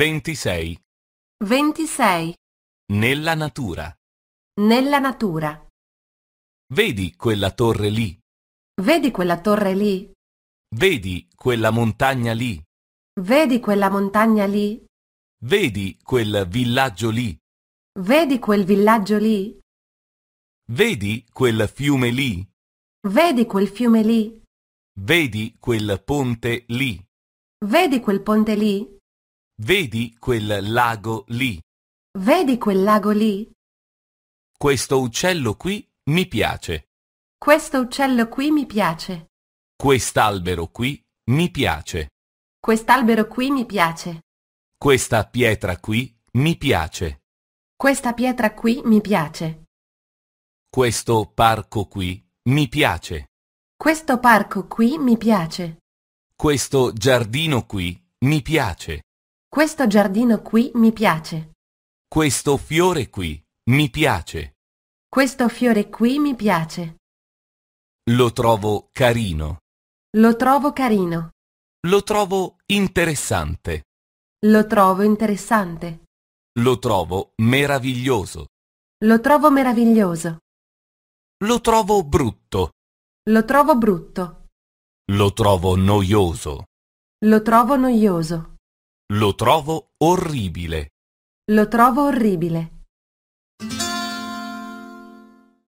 26. 26. Nella natura. Nella natura. Vedi quella torre lì. Vedi quella torre lì. Vedi quella montagna lì. Vedi quella montagna lì. Vedi quel villaggio lì. Vedi quel villaggio lì. Vedi quel fiume lì. Vedi quel fiume lì. Vedi quel ponte lì. Vedi quel ponte lì. Vedi quel lago lì. Vedi quel lago lì? Questo uccello qui mi piace. Questo uccello qui mi piace. Quest'albero qui mi piace. Quest'albero qui mi piace. Questa pietra qui mi piace. Questa pietra qui mi piace. Questo parco qui mi piace. Questo parco qui mi piace. Questo giardino qui mi piace. Questo giardino qui mi piace. Questo fiore qui mi piace. Questo fiore qui mi piace. Lo trovo carino. Lo trovo carino. Lo trovo interessante. Lo trovo interessante. Lo trovo meraviglioso. Lo trovo meraviglioso. Lo trovo brutto. Lo trovo brutto. Lo trovo noioso. Lo trovo noioso. Lo trovo orribile. Lo trovo orribile.